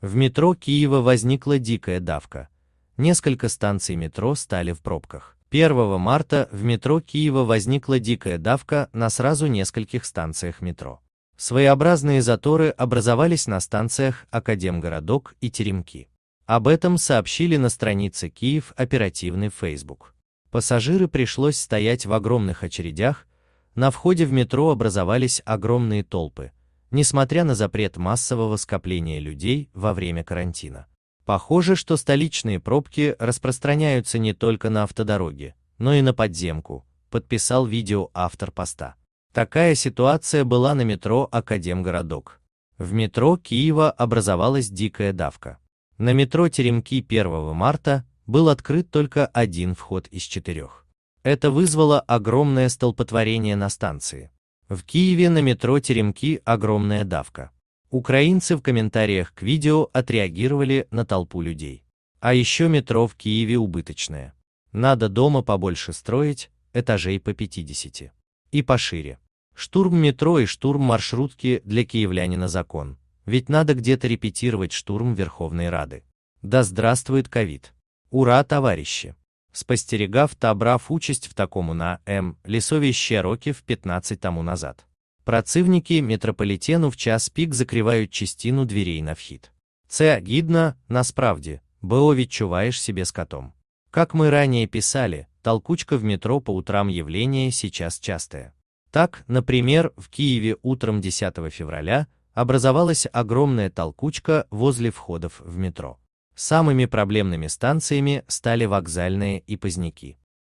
В метро Киева возникла дикая давка. Несколько станций метро стали в пробках. 1 марта в метро Киева возникла дикая давка на сразу нескольких станциях метро. Своеобразные заторы образовались на станциях Академгородок и Теремки. Об этом сообщили на странице Киев оперативный Facebook. Пассажиры пришлось стоять в огромных очередях, на входе в метро образовались огромные толпы – несмотря на запрет массового скопления людей во время карантина. Похоже, что столичные пробки распространяются не только на автодороги, но и на подземку, подписал видео автор поста. Такая ситуация была на метро Академгородок. В метро Киева образовалась дикая давка. На метро Теремки 1 марта был открыт только один вход из четырех. Это вызвало огромное столпотворение на станции. В Киеве на метро Теремки огромная давка. Украинцы в комментариях к видео отреагировали на толпу людей. А еще метро в Киеве убыточное. Надо дома побольше строить, этажей по 50. И пошире. Штурм метро и штурм маршрутки для киевлянина закон. Ведь надо где-то репетировать штурм Верховной Рады. Да здравствует ковид. Ура, товарищи! Спостерегав, табрав участь в такому на М. Лісові роки в 15 тому назад. Процивники метрополитену в час пик закрывают частину дверей на вхід. Це гідно, насправді, бо відчуваєш себе с котом. Как мы ранее писали, толкучка в метро по утрам явление сейчас частое. Так, например, в Киеве утром 10 февраля образовалась огромная толкучка возле входов в метро. Самыми проблемными станциями стали вокзальные и Поздняки.